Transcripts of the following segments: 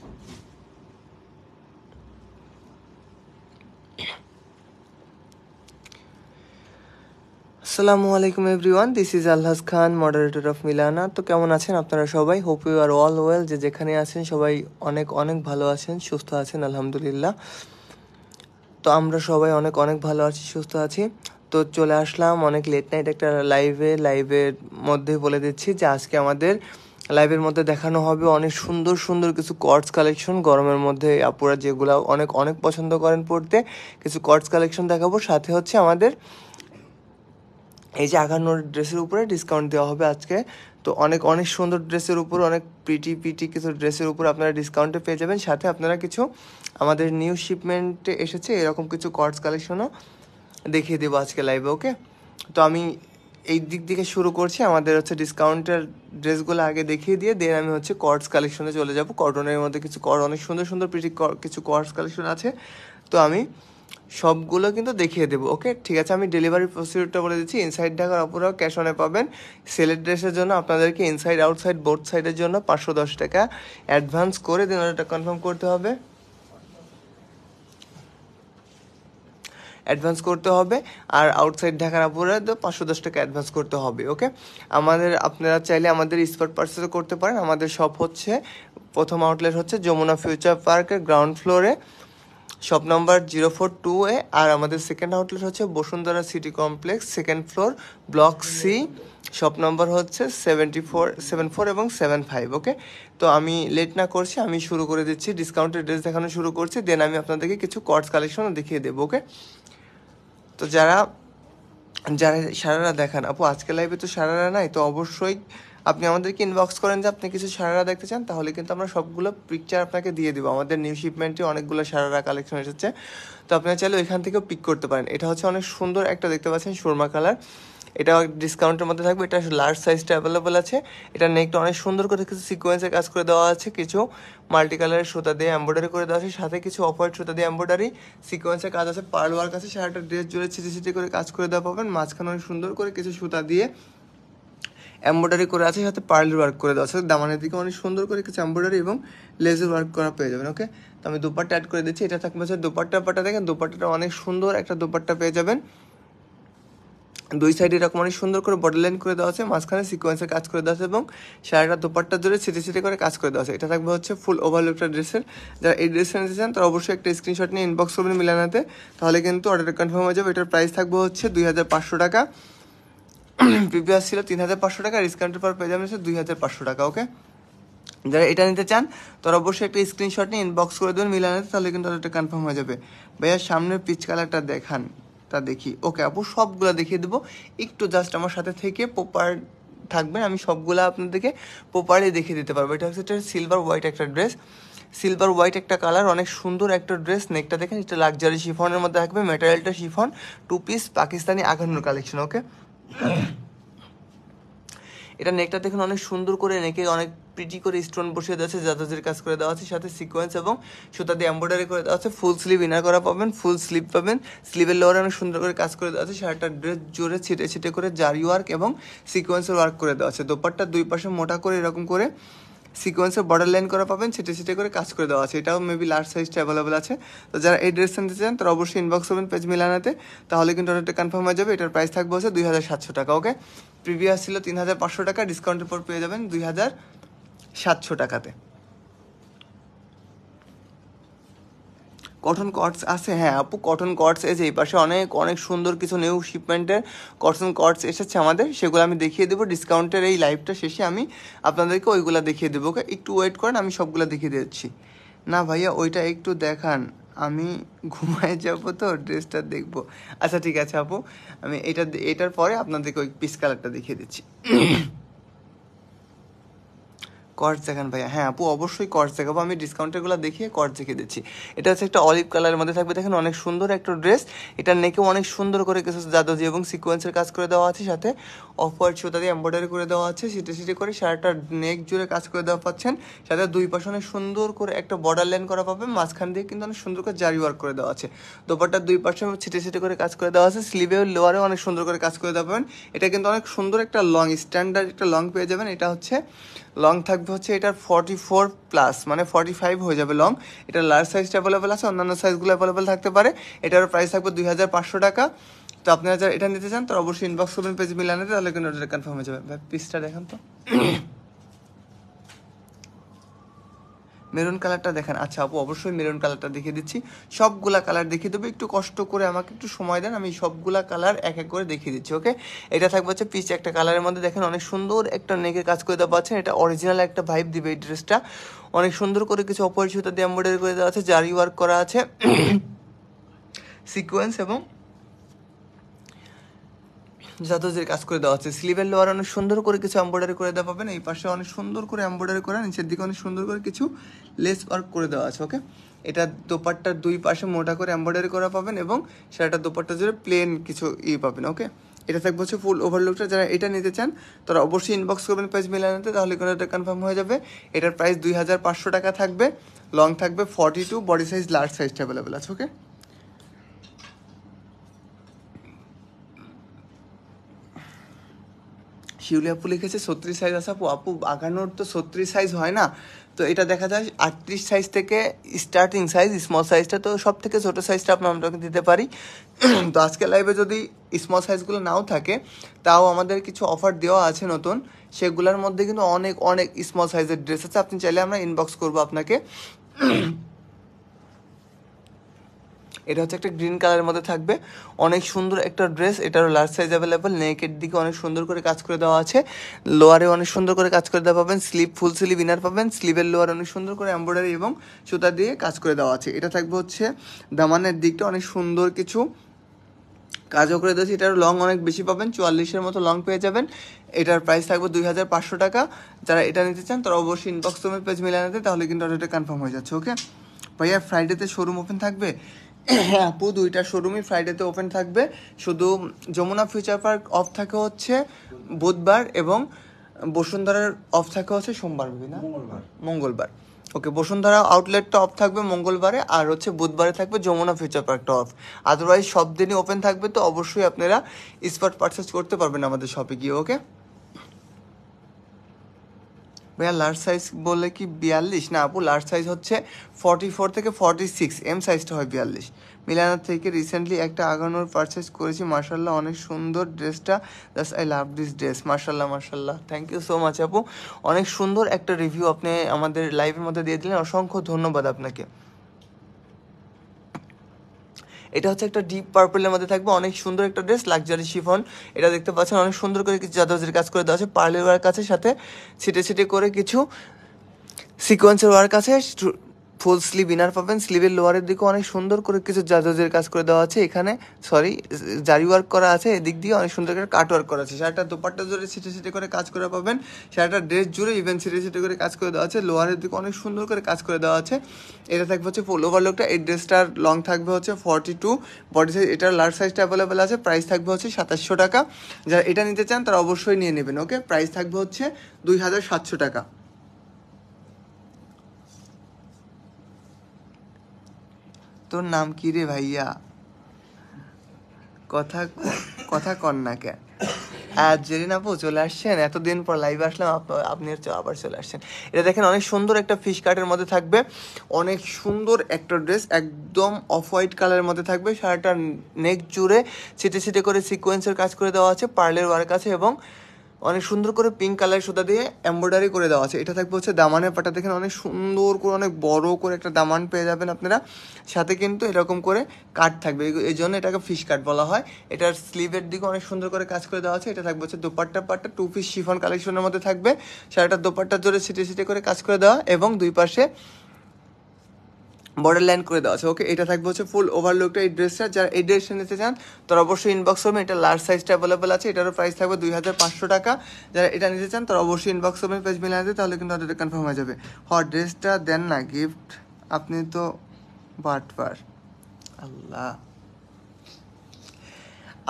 আসসালামু আলাইকুম everyone this is Alhaj Khan moderator of Milana তো কেমন আছেন আপনারা সবাই hope you are all well যে যেখানে আছেন সবাই অনেক অনেক ভালো আছেন সুস্থ আছেন আলহামদুলিল্লাহ তো আমরা সবাই অনেক অনেক ভালো আছি সুস্থ আছি তো চলে আসলাম অনেক লেট নাইট একটা লাইভে লাইভের মধ্যে বলে দিচ্ছি যে আজকে আমাদের লাইভের মধ্যে দেখানো হবে অনেক সুন্দর সুন্দর কিছু কর্ডস কালেকশন গরমের মধ্যে আপুরা যেগুলো অনেক অনেক পছন্দ করেন পড়তে কিছু কর্ডস কালেকশন দেখাবো সাথে হচ্ছে আমাদের এই যে আঘানোর ড্রেসের উপরে ডিসকাউন্ট দেওয়া হবে আজকে তো অনেক অনেক সুন্দর ড্রেসের উপর অনেক পিটি পিটি কিছু ড্রেসের উপর আপনারা ডিসকাউন্টে পেয়ে যাবেন সাথে আপনারা কিছু আমাদের নিউ শিপমেন্টে এসেছে এরকম কিছু কর্ডস কালেকশনও দেখিয়ে দেবো আজকে লাইভে ওকে তো আমি এই দিক থেকে শুরু করছি আমাদের হচ্ছে ডিসকাউন্টের ড্রেসগুলো আগে দেখিয়ে দিয়ে দেন আমি হচ্ছে কর্ডস কালেকশনে চলে যাব কটনের মধ্যে কিছু কর অনেক সুন্দর সুন্দর পিটি কিছু কর্ডস কালেকশন আছে তো আমি সবগুলো কিন্তু দেখিয়ে দেবো ওকে ঠিক আছে আমি ডেলিভারি প্রসিডিউরটা বলে দিচ্ছি ইনসাইড ঢাকার অপরাও ক্যাশ অনে পাবেন সেলের ড্রেসের জন্য আপনাদেরকে ইনসাইড আউটসাইড বোর্ড সাইডের জন্য পাঁচশো দশ টাকা অ্যাডভান্স করে দিন ওটা কনফার্ম করতে হবে অ্যাডভান্স করতে হবে আর আউটসাইড ঢাকার আপুরা তো পাঁচশো দশ টাকা অ্যাডভান্স করতে হবে ওকে আমাদের আপনারা চাইলে আমাদের স্পট পার্সেল করতে পারেন আমাদের শপ হচ্ছে প্রথম আউটলেট হচ্ছে যমুনা ফিউচার পার্কের গ্রাউন্ড ফ্লোরে shop number zero four two A আর আমাদের সেকেন্ড আউটলেট হচ্ছে Bashundhara city complex second floor block C shop number হচ্ছে সেভেন্টি ফোর সেভেন ফোর এবং সেভেন ফাইভ ওকে তো আমি লেট না করছি আমি শুরু করে দিচ্ছি ডিসকাউন্টের ড্রেস দেখানো শুরু করছি দেন আমি আপনাদেরকে কিছু কর্ডস কালেকশনও দেখিয়ে দেবো ওকে তো যারা যারা সারারা দেখান আপু আজকে লাইভে তো সারারা নাই তো অবশ্যই আপনি আমাদেরকে ইনবক্স করেন যে আপনি কিছু সারারা দেখতে চান তাহলে কিন্তু আমরা সবগুলো পিকচার আপনাকে দিয়ে দেবো আমাদের নিউ শিপমেন্টে অনেকগুলো সারারা কালেকশন এসেছে তো আপনারা চাইলে ওইখান থেকেও পিক করতে পারেন এটা হচ্ছে অনেক সুন্দর একটা দেখতে পাচ্ছেন সুরমা কালার এটা ডিসকাউন্টের মধ্যে থাকবে এটা লার্জ সাইজটা অ্যাভেলেবেল আছে এটা নেকটা অনেক সুন্দর করে কিছু সিকোয়েন্সে কাজ করে দেওয়া আছে কিছু মাল্টি কালারের সুতা দিয়ে এম্ব্রয়ডারি করে দেওয়া আছে সাথে কিছু অফার সুতা দিয়ে এম্ব্রয়ডারি সিকোয়েন্সের কাজ আছে পার্ল ওয়ার্ক আছে সারাটা ড্রেস জুড়ে ছিটি ছিটি করে কাজ করে দেওয়া পাবেন মাঝখানে অনেক সুন্দর করে কিছু সুতা দিয়ে এম্ব্রয়ডারি করে আছে সাথে পার্ল ওয়ার্ক করে দেওয়া আছে দামানের দিকে অনেক সুন্দর করে কিছু এম্ব্রয়ডারি এবং লেজার ওয়ার্ক করা পেয়ে যাবেন ওকে তো আমি দুপাট্টা অ্যাড করে দিচ্ছি এটা থাকবে হচ্ছে দুপাট্টা পাটা দেখেন দুপাট্টাটা অনেক সুন্দর একটা দুপাট্টা পেয়ে যাবেন দুই সাইডে এরকম অনেক সুন্দর করে বডি লাইন করে দেওয়া আছে মাঝখানে সিকোয়েন্সের কাজ করে দেওয়া আছে এবং সারাটা দোপাট্টা ধরে ছিটে ছিটে করে কাজ করে দেওয়া আছে এটা থাকবে হচ্ছে ফুল ওভারল একটা ড্রেসের যারা এই ড্রেসটা নিতে চান তারা অবশ্যই একটা স্ক্রিনশট নিয়ে ইনবক্স করবেন মিলানাতে তাহলে কিন্তু অর্ডারটা কনফার্ম হয়ে যাবে এটার প্রাইস থাকবে হচ্ছে দুই হাজার পাঁচশো টাকা প্রিভিয়াস ছিল তিন হাজার পাঁচশো টাকা ডিসকাউন্টের পর পেয়ে যাবেন দুই হাজার পাঁচশো টাকা ওকে যারা এটা নিতে চান তারা অবশ্যই একটা স্ক্রিনশট নিয়ে ইনবক্স করে দেবেন মিলানাতে তাহলে কিন্তু অর্ডারটা কনফার্ম হয়ে যাবে ভাইয়া সামনের পিচ কালারটা দেখান তা দেখি ওকে আপু সবগুলো দেখিয়ে দেবো একটু জাস্ট আমার সাথে থেকে প্রপার থাকবেন আমি সবগুলো আপনাদেরকে প্রপারলি দেখিয়ে দিতে পারবো এটা হচ্ছে সিলভার হোয়াইট একটা ড্রেস সিলভার হোয়াইট একটা কালার অনেক সুন্দর একটা ড্রেস নেকটা দেখেন এটা লাক্সারি শিফনের মধ্যে থাকবে মেটেরিয়ালটা শিফন টু পিস পাকিস্তানি আঘানোর কালেকশন ওকে এটা নেকটা দেখুন অনেক সুন্দর করে নেকে অনেক প্রিটি করে স্টোন বসিয়ে দেওয়া আছে জাদাজের কাজ করে দেওয়া আছে সাথে সিকোয়েন্স এবং সুতা দিয়ে এম্ব্রয়ডারি করে দেওয়া আছে ফুল স্লিভ ইনার করা পাবেন ফুল স্লিভ পাবেন স্লিভের লোয়ারে অনেক সুন্দর করে কাজ করে দেওয়া আছে শার্টটা ড্রেস জোরে ছিটে ছিটে করে জারি ওয়ার্ক এবং সিকোয়েন্সের ওয়ার্ক করে দেওয়া আছে দোপারটা দুই পাশে মোটা করে এরকম করে সিকোয়েন্সের বর্ডার লাইন করা পাবেন ছেটে ছেটে করে কাজ করে দেওয়া আছে এটাও মেবি লার্জ সাইজটা অ্যাভেলেবেল আছে তো যারা এই ড্রেস নিতে চান তারা অবশ্যই ইনবক্স করবেন পেজ মিলানাতে তাহলে কিন্তু অর্ডারটা কনফার্ম হয়ে যাবে এটার প্রাইস থাকবে হচ্ছে দুই হাজার সাতশো টাকা ওকে প্রিভিয়াস ছিল তিন হাজার পাঁচশো টাকা ডিসকাউন্টের পর পেয়ে যাবেন দুই হাজার সাতশো টাকাতে কটন কটস আছে হ্যাঁ আপু কটন কটস এসে এই পাশে অনেক অনেক সুন্দর কিছু নিউ শিপমেন্টের কটন কটস এসেছে আমাদের সেগুলো আমি দেখিয়ে দেবো ডিসকাউন্টের এই লাইভটা শেষে আমি আপনাদেরকে ওইগুলো দেখিয়ে দেবো একটু ওয়েট করেন আমি সবগুলো দেখিয়ে দিচ্ছি না ভাইয়া ওইটা একটু দেখান আমি ঘুমায় যাব তো ড্রেসটা দেখব আচ্ছা ঠিক আছে আপু আমি এটা এটার পরে আপনাদেরকে ওই পিস কালারটা দেখিয়ে দিচ্ছি কর্স দেখান ভাইয়া হ্যাঁ আপু অবশ্যই কর্স দেখাবো আমি ডিসকাউন্টেরগুলো দেখিয়ে কর্স দেখিয়ে দিচ্ছি এটা হচ্ছে একটা অলিভ কালারের মধ্যে থাকবে দেখেন অনেক সুন্দর একটা ড্রেস এটা নেকে অনেক সুন্দর করে কিছু জাদুজি এবং সিকোয়েন্সের কাজ করে দেওয়া আছে সাথে অফ হোয়াইট সুতা দিয়ে এম্ব্রয়ডারি করে দেওয়া আছে সিটে সিটে করে সারাটা নেক জুড়ে কাজ করে দেওয়া পাচ্ছেন সাথে দুই পাশে অনেক সুন্দর করে একটা বর্ডার লাইন করা পাবে মাঝখান দিয়ে কিন্তু অনেক সুন্দর করে জারি ওয়ার্ক করে দেওয়া আছে দোপারটা দুই পাশে ছিটে ছিটে করে কাজ করে দেওয়া আছে স্লিভে লোয়ারে অনেক সুন্দর করে কাজ করে দেওয়া পাবেন এটা কিন্তু অনেক সুন্দর একটা লং স্ট্যান্ডার্ড একটা লং পেয়ে যাবেন এটা হচ্ছে লং থাকবে হচ্ছে এটার ফর্টি ফোর প্লাস মানে ফর্টি ফাইভ হয়ে যাবে লং এটার লার্জ সাইজটা অ্যাভেলেবেল আছে অন্যান্য সাইজগুলো অ্যাভেলেবেল থাকতে পারে এটার প্রাইস থাকবে দুই হাজার পাঁচশো টাকা তো আপনারা যারা এটা নিতে চান তো অবশ্যই ইনবক্স করবেন পেজ মিলানে তাহলে কিন্তু কনফার্ম হয়ে যাবে পিসটা দেখান তো মেরুন কালারটা দেখেন আচ্ছা আপু অবশ্যই মেরুন কালারটা দেখিয়ে দিচ্ছি সবগুলা কালার দেখিয়ে দেবো একটু কষ্ট করে আমাকে একটু সময় দেন আমি সবগুলা কালার এক এক করে দেখিয়ে দিচ্ছি ওকে এটা থাকবে হচ্ছে পিচ একটা কালারের মধ্যে দেখেন অনেক সুন্দর একটা নেকে কাজ করে দেওয়া পাচ্ছেন এটা অরিজিনাল একটা ভাইব দিবে এই ড্রেসটা অনেক সুন্দর করে কিছু অপরিচিত দিয়ে এম্বয়ডারি করে দেওয়া আছে জারি ওয়ার্ক করা আছে সিকোয়েন্স এবং জাদুজির কাজ করে দেওয়া আছে স্লিভের লোয়ার অনেক সুন্দর করে কিছু এম্ব্রয়ডারি করে দেওয়া পাবেন এই পাশে অনেক সুন্দর করে এম্ব্রয়ডারি করা নিচের দিকে অনেক সুন্দর করে কিছু লেস ওয়ার্ক করে দেওয়া আছে ওকে এটা দোপারটার দুই পাশে মোটা করে এম্ব্রয়ডারি করা পাবেন এবং সেটা দোপারটা জুড়ে প্লেন কিছু ই পাবেন ওকে এটা থাকবে হচ্ছে ফুল ওভারলুকটা যারা এটা নিতে চান তারা অবশ্যই ইনবক্স করবেন প্রাইস মিলানোতে তাহলে কোনো এটা কনফার্ম হয়ে যাবে এটার প্রাইস দুই হাজার পাঁচশো টাকা থাকবে লং থাকবে forty two body size large সাইজটা অ্যাভেলেবেল আছে ওকে শিউলি আপু লিখেছে ছত্রিশ সাইজ আসা আপু আপু তো ছত্রিশ সাইজ হয় না তো এটা দেখা যায় আটত্রিশ সাইজ থেকে স্টার্টিং সাইজ স্মল সাইজটা তো সব থেকে ছোটো সাইজটা আপনার আপনাকে দিতে পারি তো আজকে লাইভে যদি স্মল সাইজগুলো নাও থাকে তাও আমাদের কিছু অফার দেওয়া আছে নতুন সেগুলোর মধ্যে কিন্তু অনেক অনেক স্মল সাইজের ড্রেস আছে আপনি চাইলে আমরা ইনবক্স করবো আপনাকে এটা হচ্ছে একটা গ্রিন কালারের মধ্যে থাকবে অনেক সুন্দর একটা ড্রেস এটারও লার্জ সাইজ অ্যাভেলেবেল নেকের দিকে অনেক সুন্দর করে কাজ করে দেওয়া আছে লোয়ারে অনেক সুন্দর করে কাজ করে দেওয়া পাবেন স্লিপ ফুল স্লিভ ইনার পাবেন স্লিভের লোয়ার অনেক সুন্দর করে এম্ব্রয়ডারি এবং সুতা দিয়ে কাজ করে দেওয়া আছে এটা থাকবে হচ্ছে দামানের দিকটা অনেক সুন্দর কিছু কাজও করে দিয়েছি এটার লং অনেক বেশি পাবেন চুয়াল্লিশের মতো লং পেয়ে যাবেন এটার প্রাইস থাকবে দুই হাজার পাঁচশো টাকা যারা এটা নিতে চান তারা অবশ্যই ইনবক্স তোমার পেজ মিলানোতে তাহলে কিন্তু অর্ডারটা কনফার্ম হয়ে যাচ্ছে ওকে ভাইয়া ফ্রাইডেতে শোরুম ওপেন থাকবে হ্যাঁ আপু দুইটা শোরুমই ফ্রাইডেতে ওপেন থাকবে শুধু যমুনা ফিউচার পার্ক অফ থাকে হচ্ছে বুধবার এবং বসুন্ধরার অফ থাকে হচ্ছে সোমবার না মঙ্গলবার ওকে বসুন্ধরা আউটলেটটা অফ থাকবে মঙ্গলবারে আর হচ্ছে বুধবারে থাকবে যমুনা ফিউচার পার্কটা অফ আদারওয়াইজ সব দিনই ওপেন থাকবে তো অবশ্যই আপনারা স্পট পারচেস করতে পারবেন আমাদের শপে গিয়ে ওকে ভাইয়া লার্জ সাইজ বলে কি বিয়াল্লিশ না আপু লার্জ সাইজ হচ্ছে ফর্টি ফোর থেকে ফর্টি সিক্স এম সাইজটা হয় বিয়াল্লিশ মিলানার থেকে রিসেন্টলি একটা আগানোর পারচেস করেছি মার্শাল্লাহ অনেক সুন্দর ড্রেসটা just I love this dress মার্শাল্লাহ মার্শাল্লাহ থ্যাংক ইউ সো মাচ আপু অনেক সুন্দর একটা রিভিউ আপনি আমাদের লাইভের মধ্যে দিয়ে দিলেন অসংখ্য ধন্যবাদ আপনাকে এটা হচ্ছে একটা ডিপ পার্পলের মধ্যে থাকবে অনেক সুন্দর একটা ড্রেস লাক্সারি শিফন এটা দেখতে পাচ্ছেন অনেক সুন্দর করে কিছু জাদুজির কাজ করে দেওয়া আছে পার্লের ওয়ার্ক আছে সাথে ছিটে ছিটে করে কিছু সিকোয়েন্সের ওয়ার্ক আছে ফুল স্লিভ ইনার পাবেন স্লিভের লোয়ারের দিকে অনেক সুন্দর করে কিছু জাজের কাজ করে দেওয়া আছে এখানে সরি জারি ওয়ার্ক করা আছে এদিক দিয়ে অনেক সুন্দর করে কাট ওয়ার্ক করা আছে শার্টটা দোপাট্টা জুড়ে সিটে ছিটে করে কাজ করে পাবেন শার্টটা ড্রেস জুড়ে ইভেন সিটে ছিটে করে কাজ করে দেওয়া আছে লোয়ারের দিকে অনেক সুন্দর করে কাজ করে দেওয়া আছে এটা থাকবে হচ্ছে ফুল ওভারলোকটা এই ড্রেসটার লং থাকবে হচ্ছে ফর্টি টু বডি সাইজ এটার লার্জ সাইজটা অ্যাভেলেবেল আছে প্রাইস থাকবে হচ্ছে সাতাশশো টাকা যারা এটা নিতে চান তারা অবশ্যই নিয়ে নেবেন ওকে প্রাইস থাকবে হচ্ছে দুই হাজার সাতশো টাকা তোর নাম কি রে ভাইয়া কথা কথা কন না কে আর না পো চলে আসছেন এতদিন পর লাইভ আসলাম আপনি হচ্ছে আবার চলে আসছেন এটা দেখেন অনেক সুন্দর একটা ফিশ কাটের মধ্যে থাকবে অনেক সুন্দর একটা ড্রেস একদম অফ হোয়াইট কালারের মধ্যে থাকবে সারাটা নেক জুড়ে ছিটে ছিটে করে সিকোয়েন্সের কাজ করে দেওয়া আছে পার্লের ওয়ার্ক আছে এবং অনেক সুন্দর করে পিঙ্ক কালারের সুতা দিয়ে এম্ব্রয়ডারি করে দেওয়া আছে এটা থাকবে হচ্ছে দামানের পাটা দেখেন অনেক সুন্দর করে অনেক বড় করে একটা দামান পেয়ে যাবেন আপনারা সাথে কিন্তু এরকম করে কাট থাকবে এই জন্য এটাকে ফিশ কাট বলা হয় এটার স্লিভের দিকে অনেক সুন্দর করে কাজ করে দেওয়া আছে এটা থাকবে হচ্ছে দোপাট্টা পাটটা টু পিস শিফন কালেকশনের মধ্যে থাকবে সারাটা দোপাট্টার জোরে সিটে সিটে করে কাজ করে দেওয়া এবং দুই পাশে বর্ডার লাইন করে দেওয়া আছে ওকে এটা থাকবে হচ্ছে ফুল ওভারলুকটা এই ড্রেসটা যারা এই ড্রেসটা নিতে চান তারা অবশ্যই ইনবক্স করবেন এটা লার্জ সাইজটা অ্যাভেলেবেল আছে এটারও প্রাইস থাকবে দুই হাজার পাঁচশো টাকা যারা এটা নিতে চান তারা অবশ্যই ইনবক্স করবেন পেজ মিলে আছে তাহলে কিন্তু ওদের কনফার্ম হয়ে যাবে হ ড্রেসটা দেন না গিফট আপনি তো বাটবার আল্লাহ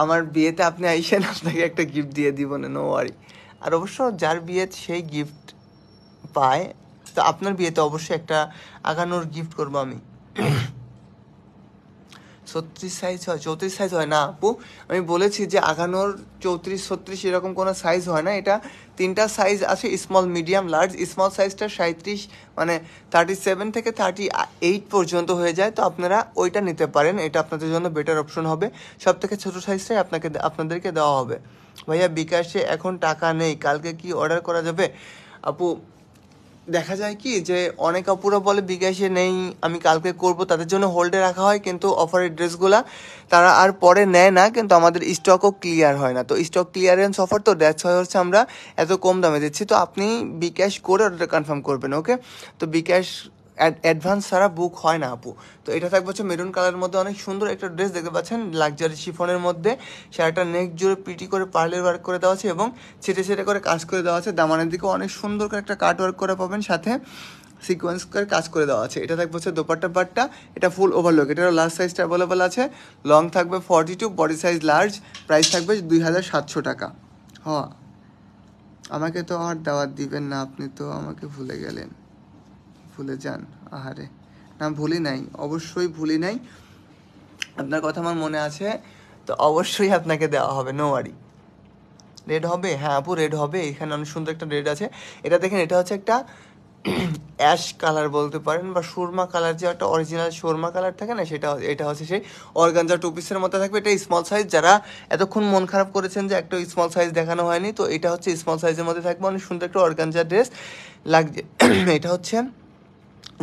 আমার বিয়েতে আপনি আইসেন আপনাকে একটা গিফট দিয়ে দিব না নো ওয়ারি আর অবশ্য যার বিয়ে সেই গিফট পায় তো আপনার বিয়েতে অবশ্যই একটা আগানোর গিফট করবো আমি ছত্রিশ সাইজ হয় চৌত্রিশ সাইজ হয় না আপু আমি বলেছি যে আগানোর চৌত্রিশ ছত্রিশ এরকম কোনো সাইজ হয় না এটা তিনটা সাইজ আছে স্মল মিডিয়াম লার্জ স্মল সাইজটা সাঁত্রিশ মানে থার্টি সেভেন থেকে থার্টি এইট পর্যন্ত হয়ে যায় তো আপনারা ওইটা নিতে পারেন এটা আপনাদের জন্য বেটার অপশন হবে সব থেকে ছোটো সাইজটাই আপনাকে আপনাদেরকে দেওয়া হবে ভাইয়া বিকাশে এখন টাকা নেই কালকে কি অর্ডার করা যাবে আপু দেখা যায় কি যে অনেক অপুরা বলে বিকাশে নেই আমি কালকে করব তাদের জন্য হোল্ডে রাখা হয় কিন্তু অফারের ড্রেসগুলা তারা আর পরে নেয় না কিন্তু আমাদের স্টকও ক্লিয়ার হয় না তো স্টক ক্লিয়ারেন্স অফার তো ড্যাচ হয় হচ্ছে আমরা এত কম দামে দিচ্ছি তো আপনি বিকাশ করে অর্ডারটা কনফার্ম করবেন ওকে তো বিকাশ অ্যাডভান্স ছাড়া বুক হয় না আপু তো এটা থাকবে হচ্ছে মেরুন কালারের মধ্যে অনেক সুন্দর একটা ড্রেস দেখতে পাচ্ছেন লাক্সারি শিফনের মধ্যে সারাটা নেক জোরে পিটি করে পার্লের ওয়ার্ক করে দেওয়া আছে এবং ছেটে ছেটে করে কাজ করে দেওয়া আছে দামানের দিকে অনেক সুন্দর করে একটা কাট ওয়ার্ক করে পাবেন সাথে সিকোয়েন্স করে কাজ করে দেওয়া আছে এটা থাকবে হচ্ছে দোপাট্টা পাটটা এটা ফুল ওভারলক এটারও লার্জ সাইজটা অ্যাভেলেবেল আছে লং থাকবে forty two body size large price থাকবে দুই হাজার সাতশো টাকা হ্যাঁ আমাকে তো আর দাওয়াত দিবেন না আপনি তো আমাকে ভুলে গেলেন ভুলে যান আহারে না ভুলি নাই অবশ্যই ভুলি নাই আপনার কথা আমার মনে আছে তো অবশ্যই আপনাকে দেওয়া হবে নো ওয়ারি রেড হবে হ্যাঁ আপু রেড হবে এখানে অনেক সুন্দর একটা রেড আছে এটা দেখেন এটা হচ্ছে একটা অ্যাশ কালার বলতে পারেন বা সুরমা কালার যে একটা অরিজিনাল সুরমা কালার থাকে না সেটা এটা হচ্ছে সেই অর্গানজা টু পিসের মতো থাকবে এটা স্মল সাইজ যারা এতক্ষণ মন খারাপ করেছেন যে একটা স্মল সাইজ দেখানো হয়নি তো এটা হচ্ছে স্মল সাইজের মধ্যে থাকবে অনেক সুন্দর একটা অর্গানজা ড্রেস লাগছে এটা হচ্ছে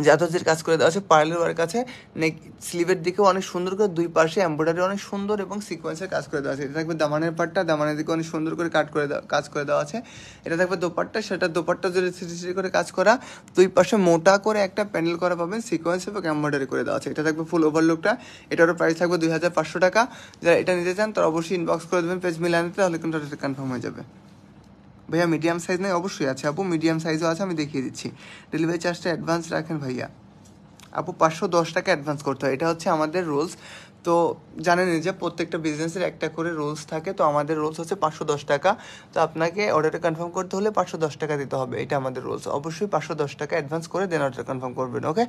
জাতজির কাজ করে দেওয়া আছে পার্লের ওয়ার্ক আছে নেক স্লিভের দিকেও অনেক সুন্দর করে দুই পাশে এম্ব্রয়ডারি অনেক সুন্দর এবং সিকোয়েন্সের কাজ করে দেওয়া আছে এটা থাকবে দামানের পাটটা দামানের দিকে অনেক সুন্দর করে কাট করে কাজ করে দেওয়া আছে এটা থাকবে দোপাট্টা সেটা দোপাট্টা যদি সিটি করে কাজ করা দুই পাশে মোটা করে একটা প্যানেল করা পাবেন সিকোয়েন্স এবং এম্ব্রয়ডারি করে দেওয়া আছে এটা থাকবে ফুল ওভারলুকটা এটারও প্রাইস থাকবে দুই হাজার পাঁচশো টাকা যারা এটা নিতে চান তারা অবশ্যই ইনবক্স করে দেবেন পেজ মিলানিতে তাহলে কিন্তু কনফার্ম হয়ে যাবে ভাইয়া মিডিয়াম সাইজ নাই অবশ্যই আছে আপু মিডিয়াম সাইজও আছে আমি দেখিয়ে দিচ্ছি ডেলিভারি চার্জটা অ্যাডভান্স রাখেন ভাইয়া আপু পাঁচশো দশ টাকা অ্যাডভান্স করতে হয় এটা হচ্ছে আমাদের রুলস তো জানেন যে প্রত্যেকটা বিজনেসের একটা করে রুলস থাকে তো আমাদের রুলস হচ্ছে পাঁচশো দশ টাকা তো আপনাকে অর্ডারটা কনফার্ম করতে হলে পাঁচশো দশ টাকা দিতে হবে এটা আমাদের রুলস অবশ্যই পাঁচশো দশ টাকা অ্যাডভান্স করে দেন অর্ডার কনফার্ম করবেন ওকে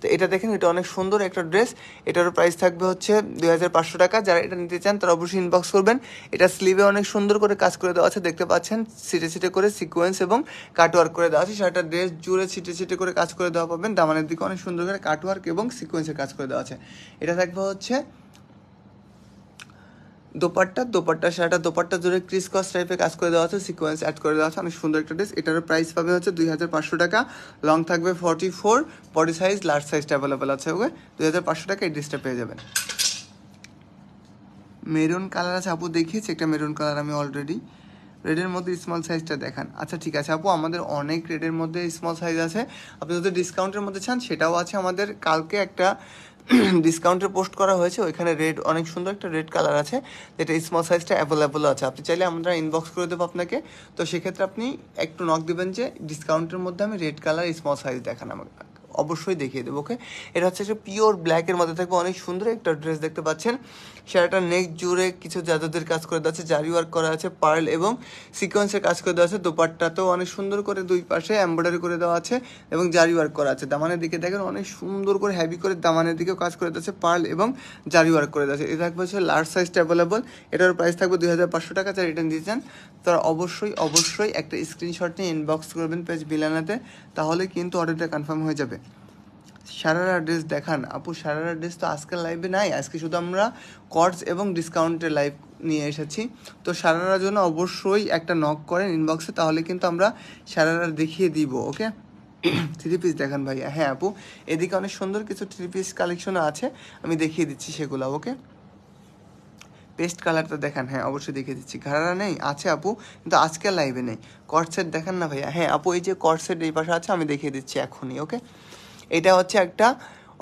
তো এটা দেখেন এটা অনেক সুন্দর একটা ড্রেস এটারও প্রাইস থাকবে হচ্ছে দুই হাজার পাঁচশো টাকা যারা এটা নিতে চান তারা অবশ্যই ইনবক্স করবেন এটা স্লিভে অনেক সুন্দর করে কাজ করে দেওয়া আছে দেখতে পাচ্ছেন সিটে ছিটে করে সিকোয়েন্স এবং কাটওয়ার্ক করে দেওয়া আছে সারাটা ড্রেস জুড়ে ছিটে ছিটে করে কাজ করে দেওয়া পাবেন দামানের দিকে অনেক সুন্দর করে কাটওয়ার্ক এবং সিকোয়েন্সের কাজ করে দেওয়া আছে এটা থাকবে হচ্ছে দোপাট্টা দোপাট্টা সারাটা দোপাট্টা জুড়ে ক্রিস ক্রস টাইপের কাজ করে দেওয়া আছে সিকোয়েন্স অ্যাড করে দেওয়া আছে অনেক সুন্দর একটা ড্রেস এটারও প্রাইস পাবে হচ্ছে দুই হাজার পাঁচশো টাকা লং থাকবে forty four body size large সাইজটা অ্যাভেলেবেল আছে ওকে দুই হাজার পাঁচশো টাকা এই ড্রেসটা পেয়ে যাবেন মেরুন কালার আছে আপু দেখিয়েছি একটা মেরুন কালার আমি অলরেডি রেডের মধ্যে স্মল সাইজটা দেখান আচ্ছা ঠিক আছে আপু আমাদের অনেক রেডের মধ্যে স্মল সাইজ আছে আপনি যদি ডিসকাউন্টের মধ্যে চান সেটাও আছে আমাদের কালকে একটা ডিসকাউন্টে পোস্ট করা হয়েছে ওইখানে রেড অনেক সুন্দর একটা রেড কালার আছে যেটা স্মল সাইজটা অ্যাভেলেবল আছে আপনি চাইলে আমরা ইনবক্স করে দেবো আপনাকে তো সেক্ষেত্রে আপনি একটু নক দেবেন যে ডিসকাউন্টের মধ্যে আমি রেড কালার স্মল সাইজ দেখান আমাকে অবশ্যই দেখিয়ে দেবো ওকে এটা হচ্ছে পিওর ব্ল্যাকের মধ্যে থাকবে অনেক সুন্দর একটা ড্রেস দেখতে পাচ্ছেন সারাটা নেক জুড়ে কিছু জাদুদের কাজ করে দেওয়া আছে জারি ওয়ার্ক করা আছে পার্ল এবং সিকোয়েন্সের কাজ করে দেওয়া আছে দোপাট্টাতেও অনেক সুন্দর করে দুই পাশে এম্ব্রয়ডারি করে দেওয়া আছে এবং জারি ওয়ার্ক করা আছে দামানের দিকে দেখেন অনেক সুন্দর করে হ্যাভি করে দামানের দিকেও কাজ করে দেওয়া আছে পার্ল এবং জারি ওয়ার্ক করে দেওয়া আছে এটা থাকবে হচ্ছে লার্জ সাইজটা অ্যাভেলেবল এটার প্রাইস থাকবে দুই হাজার পাঁচশো টাকা যা রিটার্ন দিয়েছেন তারা অবশ্যই অবশ্যই একটা স্ক্রিনশট নিয়ে ইনবক্স করবেন পেজ বিলানাতে তাহলে কিন্তু অর্ডারটা কনফার্ম হয়ে যাবে সারারা ড্রেস দেখান আপু সারারা ড্রেস তো আজকের লাইভে নাই আজকে শুধু আমরা কর্ডস এবং ডিসকাউন্টের লাইভ নিয়ে এসেছি তো সারারার জন্য অবশ্যই একটা নক করেন ইনবক্সে তাহলে কিন্তু আমরা সারারা দেখিয়ে দিব ওকে থ্রি পিস দেখান ভাইয়া হ্যাঁ আপু এদিকে অনেক সুন্দর কিছু থ্রি পিস কালেকশন আছে আমি দেখিয়ে দিচ্ছি সেগুলো ওকে পেস্ট কালারটা দেখান হ্যাঁ অবশ্যই দেখিয়ে দিচ্ছি ঘাড়ারা নেই আছে আপু কিন্তু আজকে লাইভে নেই কটসেট দেখান না ভাইয়া হ্যাঁ আপু এই যে কটসেট এই পাশে আছে আমি দেখিয়ে দিচ্ছি এখনই ওকে এটা হচ্ছে একটা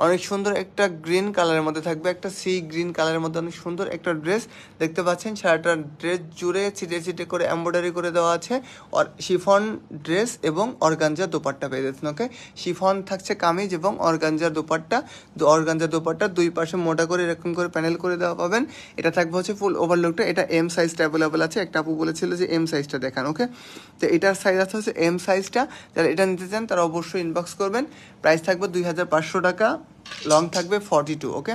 অনেক সুন্দর একটা গ্রিন কালারের মধ্যে থাকবে একটা সি গ্রিন কালারের মধ্যে অনেক সুন্দর একটা ড্রেস দেখতে পাচ্ছেন সারাটা ড্রেস জুড়ে ছিটে ছিটে করে এম্ব্রয়ডারি করে দেওয়া আছে শিফন ড্রেস এবং অর্গানজা দোপাট্টা পেয়ে যাচ্ছেন ওকে শিফন থাকছে কামিজ এবং অর্গাঞ্জার দোপাট্টা অর্গাঞ্জার দোপাট্টা দুই পাশে মোটা করে এরকম করে প্যানেল করে দেওয়া পাবেন এটা থাকবে হচ্ছে ফুল ওভারলুকটা এটা এম সাইজটা অ্যাভেলেবেল আছে একটা আপু বলেছিল যে এম সাইজটা দেখান ওকে তো এটার সাইজ আছে হচ্ছে এম সাইজটা যারা এটা নিতে চান তারা অবশ্যই ইনবক্স করবেন প্রাইস থাকবে দুই হাজার পাঁচশো টাকা লং থাকবে ফর্টি টু ওকে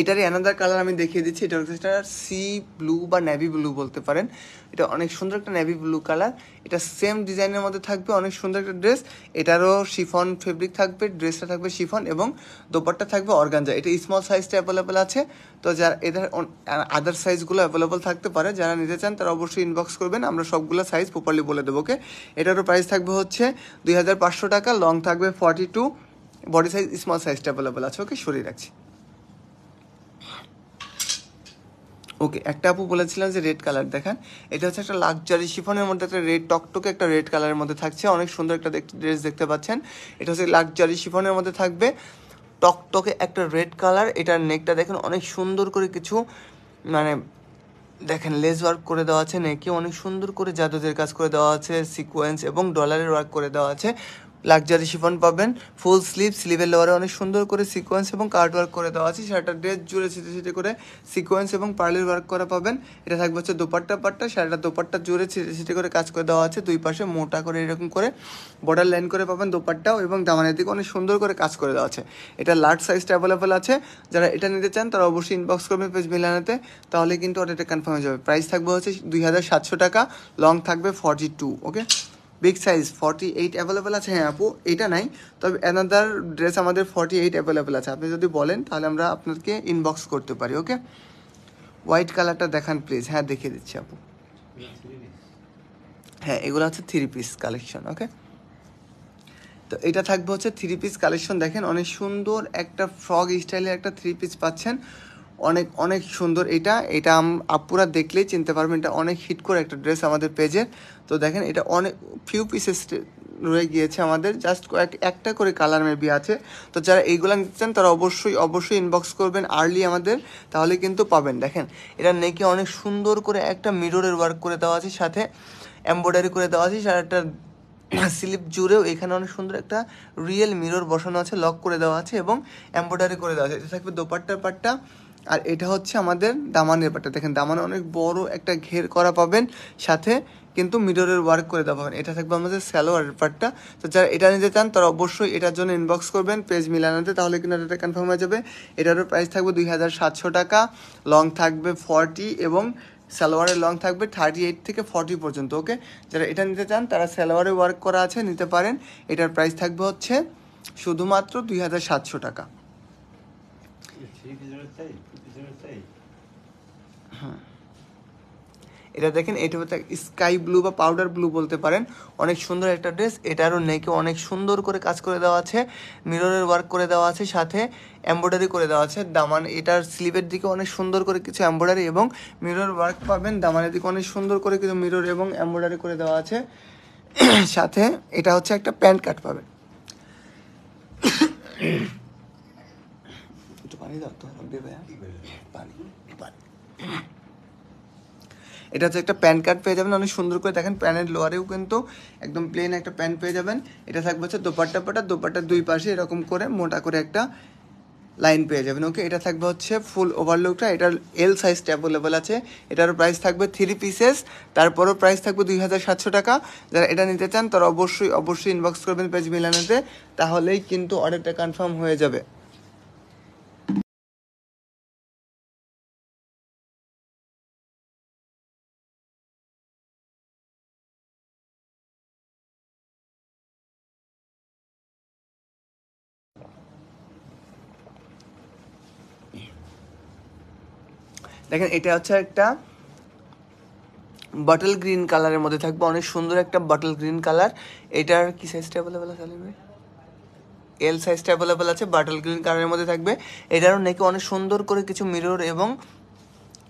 এটারই অ্যানাদার কালার আমি দেখিয়ে দিচ্ছি এটা হচ্ছে সি ব্লু বা নেভি ব্লু বলতে পারেন এটা অনেক সুন্দর একটা নেভি ব্লু কালার এটা সেম ডিজাইনের মধ্যে থাকবে অনেক সুন্দর একটা ড্রেস এটারও শিফন ফেব্রিক থাকবে ড্রেসটা থাকবে শিফন এবং দোপারটা থাকবে অর্গানজা এটা স্মল সাইজটা অ্যাভেলেবেল আছে তো যার এদের আদার সাইজগুলো অ্যাভেলেবেল থাকতে পারে যারা নিতে চান তারা অবশ্যই ইনবক্স করবেন আমরা সবগুলো সাইজ প্রপারলি বলে দেবো ওকে এটারও প্রাইস থাকবে হচ্ছে দুই টাকা লং থাকবে forty two body size small সাইজটা অ্যাভেলেবেল আছে ওকে সরিয়ে রাখছি ওকে একটা আপু বলেছিলাম যে রেড কালার দেখেন এটা হচ্ছে একটা লাক্সারি শিফনের মধ্যে একটা রেড টকটকে একটা রেড কালারের মধ্যে থাকছে অনেক সুন্দর একটা ড্রেস দেখতে পাচ্ছেন এটা হচ্ছে লাক্সারি শিফনের মধ্যে থাকবে টকটকে একটা রেড কালার এটার নেকটা দেখেন অনেক সুন্দর করে কিছু মানে দেখেন লেস ওয়ার্ক করে দেওয়া আছে নেকি অনেক সুন্দর করে জাদুদের কাজ করে দেওয়া আছে সিকোয়েন্স এবং ডলারের ওয়ার্ক করে দেওয়া আছে লাকজারি শিফন পাবেন ফুল স্লিভ স্লিভের লোয়ারে অনেক সুন্দর করে সিকোয়েন্স এবং কার্ড ওয়ার্ক করে দেওয়া আছে শার্টার ড্রেস জুড়ে ছিটে ছিটে করে সিকোয়েন্স এবং পার্লের ওয়ার্ক করা পাবেন এটা থাকবে হচ্ছে দোপাট্টা পাট্টা শার্টার দোপাট্টা জুড়ে ছিটে ছিটে করে কাজ করে দেওয়া আছে দুই পাশে মোটা করে এরকম করে বর্ডার লাইন করে পাবেন দোপাট্টাও এবং দামানের দিকে অনেক সুন্দর করে কাজ করে দেওয়া আছে এটা লার্জ সাইজটা অ্যাভেলেবেল আছে যারা এটা নিতে চান তারা অবশ্যই ইনবক্স করবেন পেজ মিলানাতে তাহলে কিন্তু অর্ডারটা কনফার্ম হয়ে যাবে প্রাইস থাকবে হচ্ছে দুই হাজার সাতশো টাকা লং থাকবে forty two okay big size forty eight available আছে হ্যাঁ আপু এটা নাই তবে অ্যানাদার ড্রেস আমাদের ফর্টি এইট অ্যাভেলেবেল আছে আপনি যদি বলেন তাহলে আমরা আপনাকে ইনবক্স করতে পারি ওকে হোয়াইট কালারটা দেখান প্লিজ হ্যাঁ দেখিয়ে দিচ্ছি আপু হ্যাঁ এগুলো হচ্ছে থ্রি পিস কালেকশন ওকে তো এটা থাকবে হচ্ছে থ্রি পিস কালেকশন দেখেন অনেক সুন্দর একটা ফ্রক স্টাইলের একটা থ্রি পিস পাচ্ছেন অনেক অনেক সুন্দর এটা এটা আপুরা দেখলেই চিনতে পারবেন এটা অনেক হিট করে একটা ড্রেস আমাদের পেজের তো দেখেন এটা অনেক ফিউ পিসেস রয়ে গিয়েছে আমাদের জাস্ট কয়েক একটা করে কালার মেবি আছে তো যারা এইগুলো নিতে চান তারা অবশ্যই অবশ্যই ইনবক্স করবেন আর্লি আমাদের তাহলে কিন্তু পাবেন দেখেন এটা নেকে অনেক সুন্দর করে একটা মিররের ওয়ার্ক করে দেওয়া আছে সাথে এম্ব্রয়ডারি করে দেওয়া আছে একটা স্লিপ জুড়েও এখানে অনেক সুন্দর একটা রিয়েল মিরর বসানো আছে লক করে দেওয়া আছে এবং এম্ব্রয়ডারি করে দেওয়া আছে এটা থাকবে দোপাট্টার পাট্টা আর এটা হচ্ছে আমাদের দামানের ব্যাপারটা দেখেন দামানে অনেক বড় একটা ঘের করা পাবেন সাথে কিন্তু মিডরের ওয়ার্ক করে দেওয়া পাবেন এটা থাকবে আমাদের স্যালোয়ারের ব্যাপারটা তো যারা এটা নিতে চান তারা অবশ্যই এটার জন্য ইনবক্স করবেন পেজ মিলানোতে তাহলে কিন্তু এটা কনফার্ম হয়ে যাবে এটারও প্রাইস থাকবে দুই হাজার সাতশো টাকা লং থাকবে ফর্টি এবং সালোয়ারের লং থাকবে থার্টি এইট থেকে ফর্টি পর্যন্ত ওকে যারা এটা নিতে চান তারা সালোয়ারে ওয়ার্ক করা আছে নিতে পারেন এটার প্রাইস থাকবে হচ্ছে শুধুমাত্র দুই হাজার সাতশো টাকা এটা দেখেন এটা হচ্ছে স্কাই ব্লু বা পাউডার ব্লু বলতে পারেন অনেক সুন্দর একটা ড্রেস এটারও নেকে অনেক সুন্দর করে কাজ করে দেওয়া আছে মিররের ওয়ার্ক করে দেওয়া আছে সাথে এম্ব্রয়ডারি করে দেওয়া আছে দামান এটার স্লিভের দিকে অনেক সুন্দর করে কিছু এম্ব্রয়ডারি এবং মিরর ওয়ার্ক পাবেন দামানের দিকে অনেক সুন্দর করে কিছু মিরর এবং এম্ব্রয়ডারি করে দেওয়া আছে সাথে এটা হচ্ছে একটা প্যান্ট কাট পাবেন একটু পানি দাও তো পানি পানি এটা হচ্ছে একটা প্যান কার্ড পেয়ে যাবেন অনেক সুন্দর করে দেখেন প্যানের লোয়ারেও কিন্তু একদম প্লেন একটা প্যান্ট পেয়ে যাবেন এটা থাকবে হচ্ছে দোপাট্টা পাটা দোপাট্টার দুই পাশে এরকম করে মোটা করে একটা লাইন পেয়ে যাবেন ওকে এটা থাকবে হচ্ছে ফুল ওভারলুকটা এটার এল সাইজটা অ্যাভেলেবেল আছে এটারও প্রাইস থাকবে থ্রি পিসেস তারপরও প্রাইস থাকবে দুই হাজার সাতশো টাকা যারা এটা নিতে চান তারা অবশ্যই অবশ্যই ইনবক্স করবেন পেজ মিলানোতে তাহলেই কিন্তু অর্ডারটা কনফার্ম হয়ে যাবে দেখেন এটা হচ্ছে একটা বটল গ্রিন কালারের মধ্যে থাকবে অনেক সুন্দর একটা বটল গ্রিন কালার এটার কি সাইজটা অ্যাভেলেবেল আছে ভাই এল সাইজটা অ্যাভেলেবেল আছে বাটল গ্রিন কালারের মধ্যে থাকবে এটারও নেকে অনেক সুন্দর করে কিছু মিরর এবং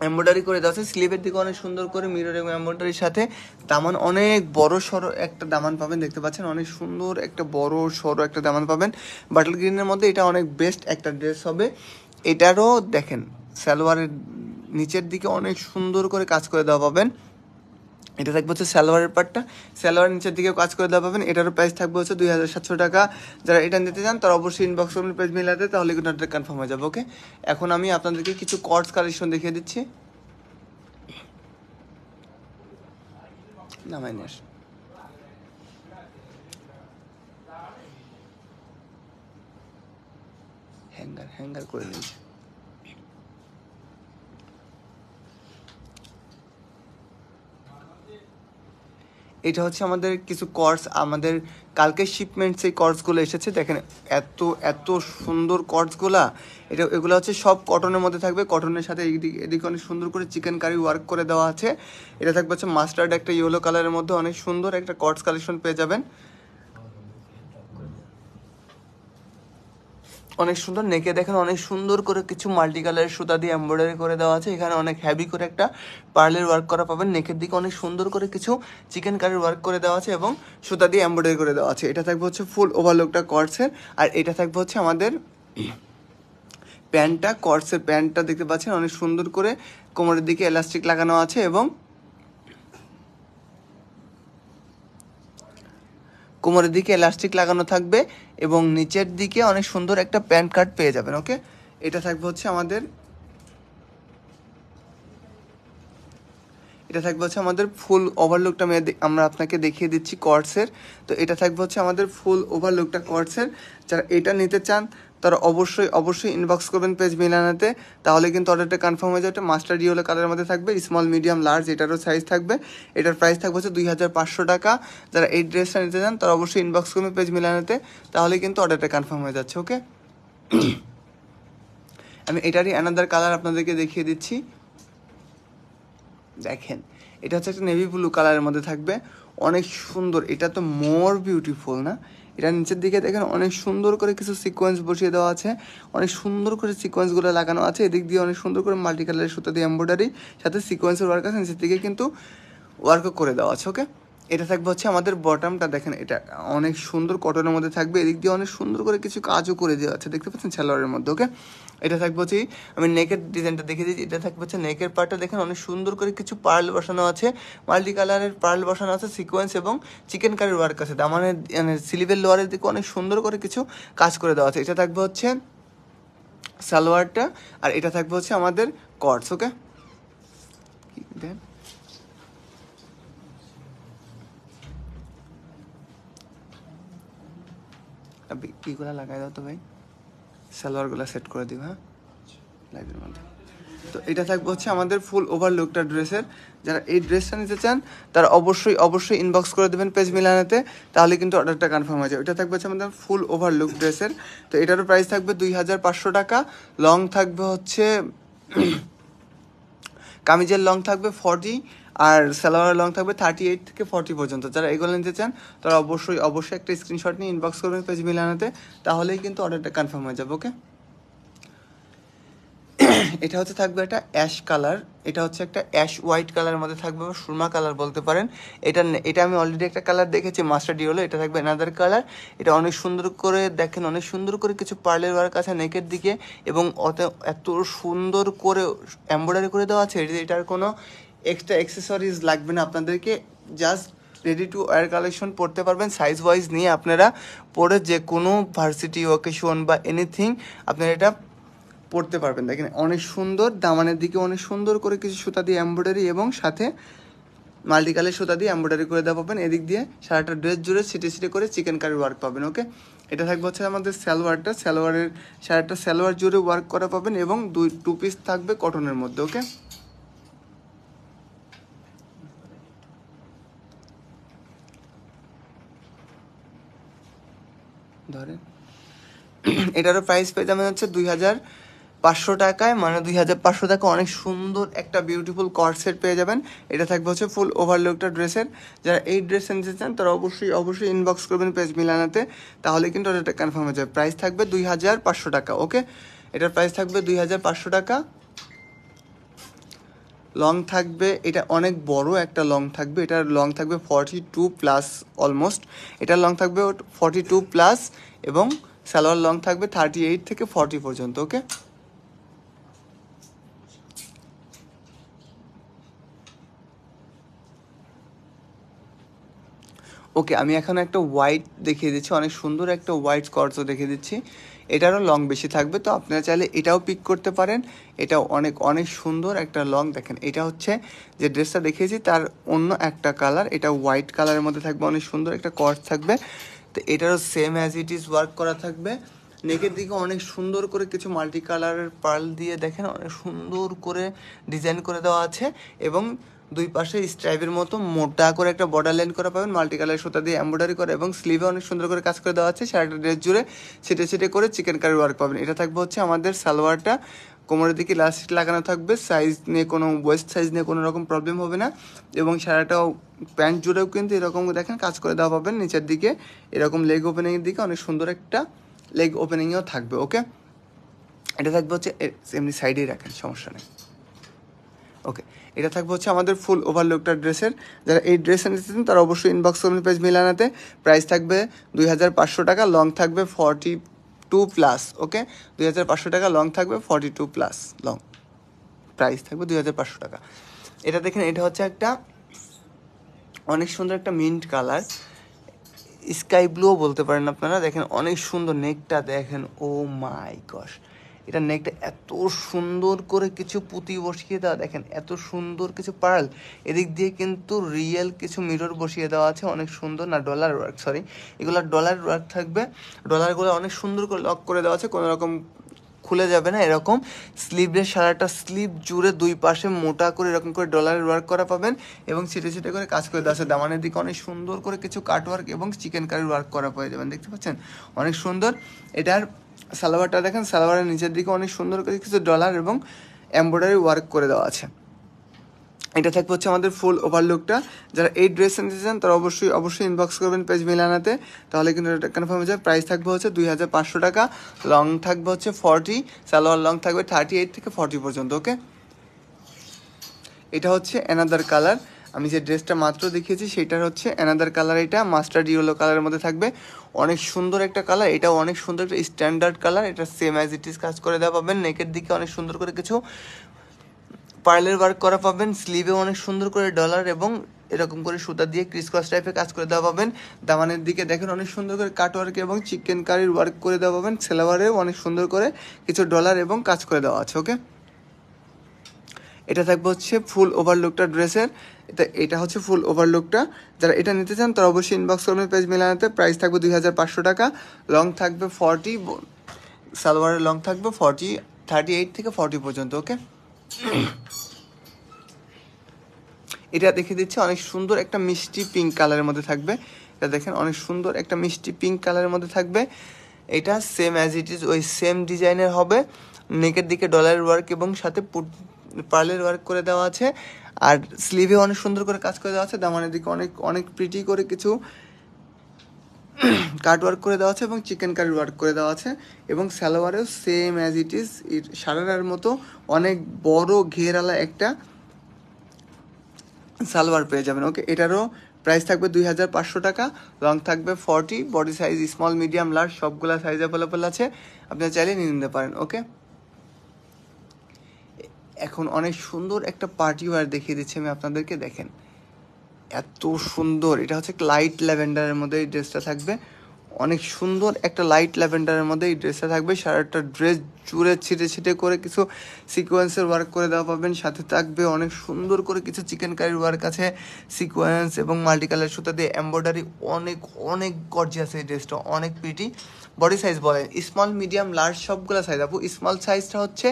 এম্ব্রয়ডারি করে দেওয়া আছে স্লিভের দিকে অনেক সুন্দর করে মিরর এবং এম্ব্রয়ডারির সাথে দামান অনেক বড় সড়ো একটা দামান পাবেন দেখতে পাচ্ছেন অনেক সুন্দর একটা বড় সড়ো একটা দামান পাবেন বাটল গ্রিনের মধ্যে এটা অনেক বেস্ট একটা ড্রেস হবে এটারও দেখেন সালোয়ারের নিচের দিকে অনেক সুন্দর করে কাজ করে দেওয়া পাবেন এটা থাকবে হচ্ছে স্যালোয়ারের পার্টটা স্যালোয়ার নিচের দিকে কাজ করে দেওয়া পাবেন এটারও প্রাইস থাকবে হচ্ছে দুই হাজার সাতশো টাকা যারা এটা নিতে চান তারা অবশ্যই ইনবক্স পেজ মিলাতে তাহলে কিন্তু এটা কনফার্ম হয়ে যাবে ওকে এখন আমি আপনাদেরকে কিছু কর্ডস কালেকশন দেখিয়ে দিচ্ছি হ্যাঙ্গার হ্যাঙ্গার করে নিয়েছে এটা হচ্ছে আমাদের কিছু কর্স আমাদের কালকে শিপমেন্ট সেই কর্সগুলো এসেছে দেখেন এত এত সুন্দর কর্সগুলা এটা এগুলো হচ্ছে সব কটনের মধ্যে থাকবে কটনের সাথে এদিক এদিকে অনেক সুন্দর করে চিকেন কারি ওয়ার্ক করে দেওয়া আছে এটা থাকবে হচ্ছে মাস্টার্ড একটা ইয়েলো কালারের মধ্যে অনেক সুন্দর একটা কর্স কালেকশন পেয়ে যাবেন অনেক সুন্দর নেকে দেখেন অনেক সুন্দর করে কিছু মাল্টি কালারের সুতা দিয়ে এমব্রয়ডারি করে দেওয়া আছে এখানে অনেক হ্যাভি করে একটা পার্লের ওয়ার্ক করা পাবেন নেকের দিকে অনেক সুন্দর করে কিছু চিকেন কারির ওয়ার্ক করে দেওয়া আছে এবং সুতা দিয়ে এমব্রয়ডারি করে দেওয়া আছে এটা থাকবে হচ্ছে ফুল ওভারলোকটা কর্সের আর এটা থাকবে হচ্ছে আমাদের প্যান্টটা কর্সের প্যান্টটা দেখতে পাচ্ছেন অনেক সুন্দর করে কোমরের দিকে এলাস্টিক লাগানো আছে এবং কোমরের দিকে এলাস্টিক লাগানো থাকবে এবং নিচের দিকে অনেক সুন্দর একটা প্যান্ট কার্ড পেয়ে যাবেন ওকে এটা থাকবে হচ্ছে আমাদের এটা থাকবে হচ্ছে আমাদের ফুল ওভারলুকটা আমরা আপনাকে দেখিয়ে দিচ্ছি কর্ডসের তো এটা থাকবে হচ্ছে আমাদের ফুল ওভারলুকটা কর্ডসের যারা এটা নিতে চান তারা অবশ্যই অবশ্যই ইনবক্স করবেন পেজ মিলানাতে তাহলে কিন্তু অর্ডারটা কনফার্ম হয়ে যাবে মাস্টার ইয়েলো কালারের মধ্যে থাকবে স্মল মিডিয়াম লার্জ এটারও সাইজ থাকবে এটার প্রাইস থাকবে হচ্ছে দুই হাজার পাঁচশো টাকা যারা এই ড্রেসটা নিতে চান তারা অবশ্যই ইনবক্স করবেন পেজ মিলানাতে তাহলে কিন্তু অর্ডারটা কনফার্ম হয়ে যাচ্ছে ওকে আমি এটারই অ্যানাদার কালার আপনাদেরকে দেখিয়ে দিচ্ছি দেখেন এটা হচ্ছে একটা নেভি ব্লু কালারের মধ্যে থাকবে অনেক সুন্দর এটা তো মোর বিউটিফুল না এটা নিচের দিকে দেখেন অনেক সুন্দর করে কিছু সিকোয়েন্স বসিয়ে দেওয়া আছে অনেক সুন্দর করে সিকোয়েন্সগুলো লাগানো আছে এদিক দিয়ে অনেক সুন্দর করে মাল্টি কালারের সুতো দিয়ে এম্ব্রয়ডারি সাথে সিকোয়েন্সের ওয়ার্ক আছে নিচের দিকে কিন্তু ওয়ার্কও করে দেওয়া আছে ওকে এটা থাকবে হচ্ছে আমাদের বটমটা দেখেন এটা অনেক সুন্দর কটনের মধ্যে থাকবে এদিক দিয়ে অনেক সুন্দর করে কিছু কাজও করে দেওয়া আছে দেখতে পাচ্ছেন সালোয়ারের মধ্যে ওকে এটা থাকবে হচ্ছে আমি নেকের ডিজাইনটা দেখে দিচ্ছি এটা থাকবে হচ্ছে নেকের পার্টটা দেখেন অনেক সুন্দর করে কিছু পার্ল বসানো আছে মাল্টি কালারের পার্ল বসানো আছে সিকোয়েন্স এবং চিকেন কারির ওয়ার্ক আছে দামানের মানে মানে সিলিভের লোয়ারের দিকে অনেক সুন্দর করে কিছু কাজ করে দেওয়া আছে এটা থাকবে হচ্ছে সালোয়ারটা আর এটা থাকবে হচ্ছে আমাদের কর্স ওকে দেন আপনি ইগুলা লাগাই দাও তো ভাই সালোয়ারগুলো সেট করে দিব হ্যাঁ লাইভের মধ্যে তো এটা থাকবে হচ্ছে আমাদের ফুল ওভারলুকটা ড্রেসের যারা এই ড্রেসটা নিতে চান তারা অবশ্যই অবশ্যই ইনবক্স করে দেবেন পেজ মিলানাতে তাহলে কিন্তু অর্ডারটা কনফার্ম হয়ে যাবে এটা থাকবে হচ্ছে আমাদের ফুল ওভারলুক ড্রেসের তো এটারও প্রাইস থাকবে দুই হাজার পাঁচশো টাকা লং থাকবে হচ্ছে কামিজের লং থাকবে ফর্টি আর সালোয়ার লং থাকবে থার্টি এইট থেকে ফর্টি পর্যন্ত যারা এগুলো নিতে চান তারা অবশ্যই অবশ্যই একটা স্ক্রিনশট নিয়ে ইনবক্স করবেন পেজ মিলানোতে তাহলেই কিন্তু অর্ডারটা কনফার্ম হয়ে যাবে ওকে এটা হচ্ছে থাকবে একটা অ্যাশ কালার এটা হচ্ছে একটা অ্যাশ হোয়াইট কালার মধ্যে থাকবে বা সুরমা কালার বলতে পারেন এটা এটা আমি অলরেডি একটা কালার দেখেছি মাস্টারডি হলো এটা থাকবে অ্যানাদার কালার এটা অনেক সুন্দর করে দেখেন অনেক সুন্দর করে কিছু পার্লের ওয়ার্ক আছে নেকের দিকে এবং অত এত সুন্দর করে এম্ব্রয়ডারি করে দেওয়া আছে এটার কোনো এক্সট্রা অ্যাক্সেসরিজ লাগবে না আপনাদেরকে just ready to wear collection পড়তে পারবেন সাইজ ওয়াইজ নিয়ে আপনারা পরে যে কোনো ভার্সিটি ওকেশন বা এনিথিং আপনারা এটা পড়তে পারবেন দেখেন অনেক সুন্দর দামানের দিকে অনেক সুন্দর করে কিছু সুতা দিয়ে এমব্রয়ডারি এবং সাথে কালার সুতা দিয়ে এমব্রয়ডারি করে দেওয়া পাবেন এদিক দিয়ে সারাটা ড্রেস জুড়ে সিটে সিটে করে চিকেন কারি ওয়ার্ক পাবেন ওকে এটা থাকবে হচ্ছে আমাদের স্যালোয়ারটা স্যালোয়ারের সারাটা স্যালোয়ার জুড়ে ওয়ার্ক করা পাবেন এবং দুই টু পিস থাকবে কটনের মধ্যে ওকে ধরেন এটারও প্রাইস পেয়ে যাবেন হচ্ছে দুই হাজার পাঁচশো টাকায় মানে দুই হাজার পাঁচশো টাকা অনেক সুন্দর একটা বিউটিফুল কট পেয়ে যাবেন এটা থাকবে হচ্ছে ফুল ওভারলুকটা ড্রেসের যারা এই ড্রেস নিতে চান তারা অবশ্যই অবশ্যই ইনবক্স করবেন পেজ মিলানাতে তাহলে কিন্তু অর্ডারটা কনফার্ম হয়ে যাবে প্রাইস থাকবে দুই হাজার পাঁচশো টাকা ওকে এটার প্রাইস থাকবে দুই হাজার পাঁচশো টাকা লং থাকবে এটা অনেক বড় একটা লং থাকবে এটার লং থাকবে ফর্টি টু প্লাস অলমোস্ট এটার লং থাকবে ফর্টি টু প্লাস এবং সালোয়ার লং থাকবে থার্টি এইট থেকে ফর্টি পর্যন্ত ওকে ওকে আমি এখন একটা হোয়াইট দেখিয়ে দিচ্ছি অনেক সুন্দর একটা হোয়াইট স্কর্চও দেখিয়ে দিচ্ছি এটারও লং বেশি থাকবে তো আপনারা চাইলে এটাও পিক করতে পারেন এটাও অনেক অনেক সুন্দর একটা লং দেখেন এটা হচ্ছে যে ড্রেসটা দেখিয়েছি তার অন্য একটা কালার এটা হোয়াইট কালারের মধ্যে থাকবে অনেক সুন্দর একটা কর্চ থাকবে তো এটারও same as it is work করা থাকবে নেকের দিকে অনেক সুন্দর করে কিছু মাল্টি কালারের পার্ল দিয়ে দেখেন অনেক সুন্দর করে ডিজাইন করে দেওয়া আছে এবং দুই পাশে স্ট্রাইপের মতো মোটা করে একটা বর্ডার লাইন করা পাবেন মাল্টি কালার সুতা দিয়ে এম্ব্রয়ডারি করা এবং স্লিভে অনেক সুন্দর করে কাজ করে দেওয়া আছে সারাটা ড্রেস জুড়ে ছিটে ছিটে করে চিকেন কারি ওয়ার্ক পাবেন এটা থাকবে হচ্ছে আমাদের সালোয়ারটা কোমরের দিকে লাস্ট লাগানো থাকবে সাইজ নিয়ে কোনো ওয়েস্ট সাইজ নিয়ে কোনো রকম প্রবলেম হবে না এবং সারাটাও প্যান্ট জুড়েও কিন্তু এরকম দেখেন কাজ করে দেওয়া পাবেন নিচের দিকে এরকম লেগ ওপেনিংয়ের দিকে অনেক সুন্দর একটা লেগ ওপেনিংও থাকবে ওকে এটা থাকবে হচ্ছে এমনি সাইডেই রাখেন সমস্যা নেই ওকে এটা থাকবে হচ্ছে আমাদের ফুল ওভারলুকটা ড্রেসের যারা এই ড্রেস নিতেছেন তারা অবশ্যই ইনবক্স করবেন পেজ মিলানাতে প্রাইস থাকবে দুই টাকা লং থাকবে ফর্টি টু প্লাস ওকে দুই টাকা লং থাকবে forty two plus long price থাকবে দুই টাকা এটা দেখেন এটা হচ্ছে একটা অনেক সুন্দর একটা মিন্ট কালার স্কাই ব্লুও বলতে পারেন আপনারা দেখেন অনেক সুন্দর নেকটা দেখেন ও মাই কস এটা নেকটা এত সুন্দর করে কিছু পুঁতি বসিয়ে দেওয়া দেখেন এত সুন্দর কিছু পার্ল এদিক দিয়ে কিন্তু রিয়েল কিছু মিরর বসিয়ে দেওয়া আছে অনেক সুন্দর না ডলার ওয়ার্ক সরি এগুলো ডলার ওয়ার্ক থাকবে ডলারগুলো অনেক সুন্দর করে লক করে দেওয়া আছে কোনো রকম খুলে যাবে না এরকম স্লিভলেস সারাটা স্লিভ জুড়ে দুই পাশে মোটা করে এরকম করে ডলারের ওয়ার্ক করা পাবেন এবং ছিটে ছিটে করে কাজ করে দেওয়া আছে দামানের দিকে অনেক সুন্দর করে কিছু কাট ওয়ার্ক এবং চিকেন কারির ওয়ার্ক করা পেয়ে যাবেন দেখতে পাচ্ছেন অনেক সুন্দর এটার সালোয়ারটা দেখেন সালোয়ারের নিচের দিকে অনেক সুন্দর করে কিছু ডলার এবং এমব্রয়ডারি ওয়ার্ক করে দেওয়া আছে এটা থাকবে হচ্ছে আমাদের ফুল ওভারলুকটা যারা এই ড্রেস নিতে চান তারা অবশ্যই অবশ্যই ইনবক্স করবেন পেজ মিলানাতে তাহলে কিন্তু এটা কনফার্ম হয়ে যায় প্রাইস থাকবে হচ্ছে দুই হাজার পাঁচশো টাকা লং থাকবে হচ্ছে ফর্টি সালোয়ার লং থাকবে থার্টি এইট থেকে ফর্টি পর্যন্ত ওকে এটা হচ্ছে অ্যানাদার কালার আমি যে ড্রেসটা মাত্র দেখিয়েছি সেটার হচ্ছে অ্যানাদার কালার এটা মাস্টার্ড ইয়েলো কালারের মধ্যে থাকবে অনেক সুন্দর একটা কালার এটা অনেক সুন্দর একটা স্ট্যান্ডার্ড কালার এটা সেম অ্যাজ ইট ইস কাজ করে দেওয়া পাবেন নেকের দিকে অনেক সুন্দর করে কিছু পার্লের ওয়ার্ক করা পাবেন স্লিভে অনেক সুন্দর করে ডলার এবং এরকম করে সুতা দিয়ে ক্রিস ক্রস টাইপের কাজ করে দেওয়া পাবেন দামানের দিকে দেখেন অনেক সুন্দর করে কাট ওয়ার্ক এবং চিকেন কারির ওয়ার্ক করে দেওয়া পাবেন সেলাওয়ারেও অনেক সুন্দর করে কিছু ডলার এবং কাজ করে দেওয়া আছে ওকে এটা থাকবে হচ্ছে ফুল ওভারলুকটা ড্রেসের এটা এটা হচ্ছে ফুল ওভারলুকটা যারা এটা নিতে চান তারা অবশ্যই ইনবক্স করবেন পেজ মেলানোতে প্রাইস থাকবে দুই হাজার পাঁচশো টাকা লং থাকবে ফর্টি সালোয়ারের লং থাকবে ফর্টি থার্টি এইট থেকে ফর্টি পর্যন্ত ওকে এটা দেখে দিচ্ছে অনেক সুন্দর একটা মিষ্টি পিঙ্ক কালারের মধ্যে থাকবে এটা দেখেন অনেক সুন্দর একটা মিষ্টি পিঙ্ক কালারের মধ্যে থাকবে এটা সেম অ্যাজ ইট ইজ ওই সেম ডিজাইনের হবে নেকের দিকে ডলারের ওয়ার্ক এবং সাথে পার্লের ওয়ার্ক করে দেওয়া আছে আর স্লিভে অনেক সুন্দর করে কাজ করে দেওয়া আছে দামানের দিকে অনেক অনেক প্রিটি করে কিছু কাট ওয়ার্ক করে দেওয়া আছে এবং চিকেন কারি ওয়ার্ক করে দেওয়া আছে এবং সালোয়ারেও সেম অ্যাজ ইট ইজ সারারার মতো অনেক বড় ঘেরালা একটা সালোয়ার পেয়ে যাবেন ওকে এটারও প্রাইস থাকবে দুই হাজার পাঁচশো টাকা লং থাকবে forty body size small medium large সবগুলা সাইজ অ্যাভেলেবল আছে আপনারা চাইলে নিয়ে নিতে পারেন ওকে এখন অনেক সুন্দর একটা পার্টি ওয়ার দেখিয়ে দিচ্ছি আমি আপনাদেরকে দেখেন এত সুন্দর এটা হচ্ছে লাইট ল্যাভেন্ডারের মধ্যে এই ড্রেসটা থাকবে অনেক সুন্দর একটা লাইট ল্যাভেন্ডারের মধ্যে এই ড্রেসটা থাকবে সারাটা ড্রেস জুড়ে ছিটে ছিটে করে কিছু সিকোয়েন্সের ওয়ার্ক করে দেওয়া পাবেন সাথে থাকবে অনেক সুন্দর করে কিছু চিকেন কারির ওয়ার্ক আছে সিকোয়েন্স এবং মাল্টিকালার সুতা দিয়ে এম্ব্রয়ডারি অনেক অনেক গর্জি আছে এই ড্রেসটা অনেক পিটি বডি সাইজ বলেন স্মল মিডিয়াম লার্জ সবগুলো সাইজ আপু স্মল সাইজটা হচ্ছে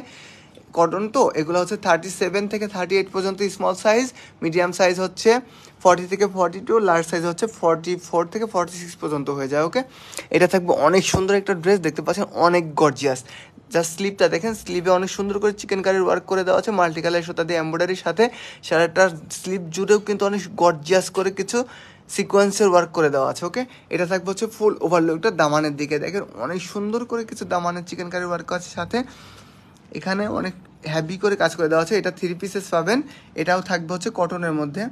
কটন তো এগুলো হচ্ছে থার্টি সেভেন থেকে থার্টি এইট পর্যন্ত স্মল সাইজ মিডিয়াম সাইজ হচ্ছে ফর্টি থেকে ফর্টি টু লার্জ সাইজ হচ্ছে ফর্টি ফোর থেকে ফর্টি সিক্স পর্যন্ত হয়ে যায় ওকে এটা থাকবে অনেক সুন্দর একটা ড্রেস দেখতে পাচ্ছেন অনেক গর্জিয়াস জাস্ট স্লিপটা দেখেন স্লিপে অনেক সুন্দর করে চিকেন কারির ওয়ার্ক করে দেওয়া আছে মাল্টি কালার সুতা দিয়ে এম্ব্রয়ডারির সাথে সারাটা স্লিপ জুড়েও কিন্তু অনেক গর্জিয়াস করে কিছু সিকোয়েন্সের ওয়ার্ক করে দেওয়া আছে ওকে এটা থাকবে হচ্ছে ফুল ওভারলুকটা দামানের দিকে দেখেন অনেক সুন্দর করে কিছু দামানের চিকেন কারির ওয়ার্ক আছে সাথে এখানে অনেক হ্যাভি করে কাজ করে দেওয়া আছে এটা থ্রি পিসেস পাবেন এটাও থাকবে হচ্ছে কটনের মধ্যে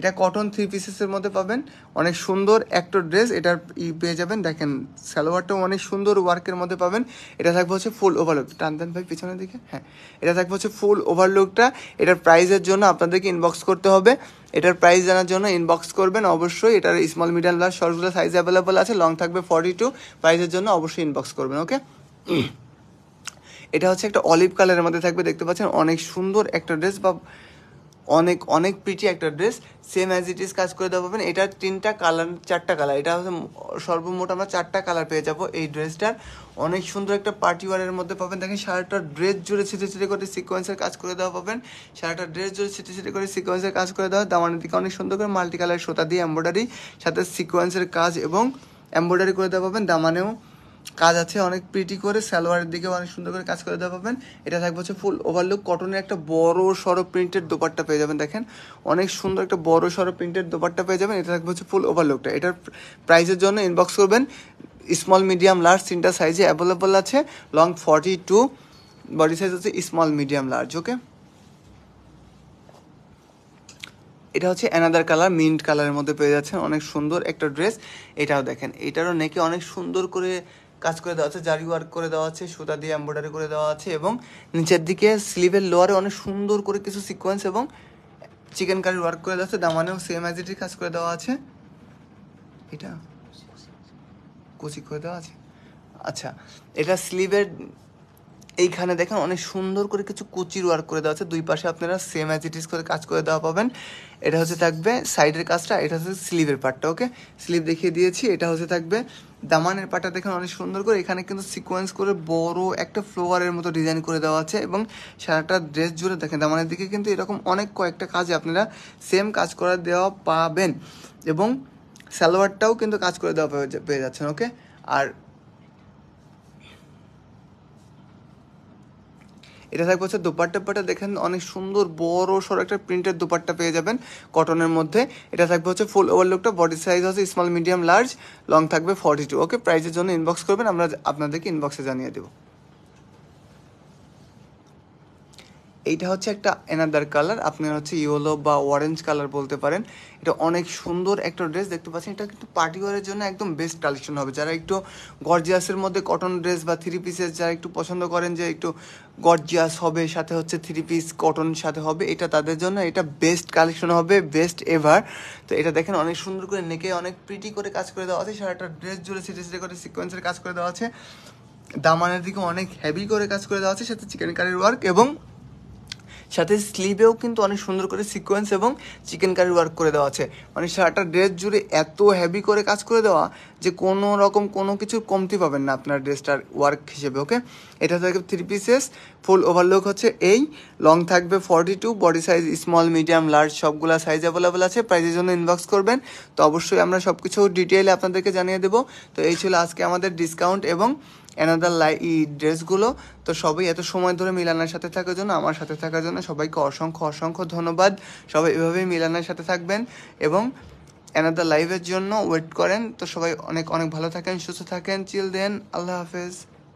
এটা কটন থ্রি পিসেসের মধ্যে পাবেন অনেক সুন্দর একটা ড্রেস এটার ই পেয়ে যাবেন দেখেন সালোয়ারটাও অনেক সুন্দর ওয়ার্কের মধ্যে পাবেন এটা থাকবে হচ্ছে ফুল ওভারলুক দেন ভাই পিছনের দিকে হ্যাঁ এটা থাকবে হচ্ছে ফুল ওভারলুকটা এটার প্রাইজের জন্য আপনাদেরকে ইনবক্স করতে হবে এটার প্রাইস জানার জন্য ইনবক্স করবেন অবশ্যই এটার স্মল মিডিয়াম লার্জ শর্টগুলো সাইজ অ্যাভেলেবল আছে লং থাকবে ফর্টি টু প্রাইসের জন্য অবশ্যই ইনবক্স করবেন ওকে এটা হচ্ছে একটা অলিভ কালারের মধ্যে থাকবে দেখতে পাচ্ছেন অনেক সুন্দর একটা ড্রেস বা অনেক অনেক প্রিটি একটা dress same as it is কাজ করে দেওয়া পাবেন এটার তিনটা কালার চারটা কালার এটা হচ্ছে সর্বমোট আমরা চারটা কালার পেয়ে যাবো এই ড্রেসটার অনেক সুন্দর একটা পার্টি ওয়ারের মধ্যে পাবেন দেখেন সারাটা ড্রেস জুড়ে ছিটে ছিটে করে সিকোয়েন্সের কাজ করে দেওয়া পাবেন সারাটা ড্রেস জুড়ে ছিটে ছিটে করে সিকোয়েন্সের কাজ করে দেওয়া দামানের দিকে অনেক সুন্দর করে মাল্টি কালার সোতা দিয়ে এম্ব্রয়ডারি সাথে সিকোয়েন্সের কাজ এবং এম্ব্রয়ডারি করে দেওয়া পাবেন দামানেও কাজ আছে অনেক প্রিটি করে সালোয়ারের দিকে অনেক সুন্দর করে কাজ করে দেওয়া পাবেন এটা থাকবে হচ্ছে ফুল ওভারলুক কটনের একটা বড় সড়ো প্রিন্টের দোপাট্টা পেয়ে যাবেন দেখেন অনেক সুন্দর একটা বড় সড়ো প্রিন্টেড দোপারটা পেয়ে যাবেন এটা থাকবে হচ্ছে ফুল ওভারলুকটা এটার প্রাইসের জন্য ইনবক্স করবেন স্মল মিডিয়াম লার্জ তিনটা সাইজে অ্যাভেলেবল আছে long forty two body size হচ্ছে স্মল মিডিয়াম লার্জ ওকে এটা হচ্ছে অ্যানাদার কালার মিন্ট কালারের মধ্যে পেয়ে যাচ্ছেন অনেক সুন্দর একটা ড্রেস এটাও দেখেন এটারও নেকে অনেক সুন্দর করে কাজ করে দেওয়া আছে জারি ওয়ার্ক করে দেওয়া আছে সুতা দিয়ে এম্ব্রয়ডারি করে দেওয়া আছে এবং নিচের দিকে স্লিভের লোয়ারে অনেক সুন্দর করে কিছু সিকোয়েন্স এবং চিকেন কারি ওয়ার্ক করে দেওয়া আছে দামানেও সেম অ্যাজ কাজ করে দেওয়া আছে এটা কুচি করে দেওয়া আছে আচ্ছা এটা স্লিভের এইখানে দেখেন অনেক সুন্দর করে কিছু কুচির ওয়ার্ক করে দেওয়া আছে দুই পাশে আপনারা সেম অ্যাজ ইট ইস করে কাজ করে দেওয়া পাবেন এটা হচ্ছে থাকবে সাইডের কাজটা এটা হচ্ছে স্লিভের পার্টটা ওকে স্লিভ দেখিয়ে দিয়েছি এটা হচ্ছে থাকবে দামানের পাটা দেখেন অনেক সুন্দর করে এখানে কিন্তু সিকোয়েন্স করে বড় একটা ফ্লোয়ারের মতো ডিজাইন করে দেওয়া আছে এবং সারাটা ড্রেস জুড়ে দেখেন দামানের দিকে কিন্তু এরকম অনেক কয়েকটা কাজে আপনারা সেম কাজ করা দেওয়া পাবেন এবং সালোয়ারটাও কিন্তু কাজ করে দেওয়া পেয়ে যাচ্ছেন ওকে আর এটা থাকবে হচ্ছে দোপাট্টা দেখেন অনেক সুন্দর বড় সড় একটা প্রিন্টের দোপাট্টা পেয়ে যাবেন কটনের মধ্যে এটা থাকবে হচ্ছে ফুল ওভারলুকটা বডি সাইজ হচ্ছে স্মল মিডিয়াম লার্জ লং থাকবে ফর্টি টু ওকে প্রাইজের জন্য ইনবক্স করবেন আমরা আপনাদেরকে ইনবক্সে জানিয়ে দেবো এইটা হচ্ছে একটা এনাদার কালার আপনার হচ্ছে ইয়েলো বা অরেঞ্জ কালার বলতে পারেন এটা অনেক সুন্দর একটা ড্রেস দেখতে পাচ্ছেন এটা কিন্তু পার্টি জন্য একদম বেস্ট কালেকশন হবে যারা একটু গর্জিয়াসের মধ্যে কটন ড্রেস বা থ্রি পিসের যারা একটু পছন্দ করেন যে একটু গর্জিয়াস হবে সাথে হচ্ছে থ্রি পিস কটন সাথে হবে এটা তাদের জন্য এটা বেস্ট কালেকশন হবে বেস্ট এভার তো এটা দেখেন অনেক সুন্দর করে নেকে অনেক প্রিটি করে কাজ করে দেওয়া আছে সারাটা ড্রেস জুড়ে সিটি সিটি করে সিকোয়েন্সের কাজ করে দেওয়া আছে দামানের দিকে অনেক হেভি করে কাজ করে দেওয়া আছে সাথে চিকেন কারির ওয়ার্ক এবং সাথে স্লিভেও কিন্তু অনেক সুন্দর করে সিকোয়েন্স এবং চিকেন কারি ওয়ার্ক করে দেওয়া আছে মানে সারাটা ড্রেস জুড়ে এত হেভি করে কাজ করে দেওয়া যে কোনো রকম কোনো কিছুর কমতি পাবেন না আপনার ড্রেসটার ওয়ার্ক হিসেবে ওকে এটা থাকবে থ্রি পিসেস ফুল ওভারলুক হচ্ছে এই লং থাকবে forty two body size small medium large সবগুলো সাইজ অ্যাভেলেবেল আছে প্রাইজের জন্য ইনবক্স করবেন তো অবশ্যই আমরা সব কিছু ডিটেইলে আপনাদেরকে জানিয়ে দেবো তো এই ছিল আজকে আমাদের ডিসকাউন্ট এবং অ্যানাদার লাই ড্রেসগুলো তো সবাই এত সময় ধরে মিলানার সাথে থাকার জন্য আমার সাথে থাকার জন্য সবাইকে অসংখ্য অসংখ্য ধন্যবাদ সবাই এভাবেই মিলানার সাথে থাকবেন এবং অ্যানাদার লাইভের জন্য ওয়েট করেন তো সবাই অনেক অনেক ভালো থাকেন সুস্থ থাকেন চিল দেন আল্লাহ হাফেজ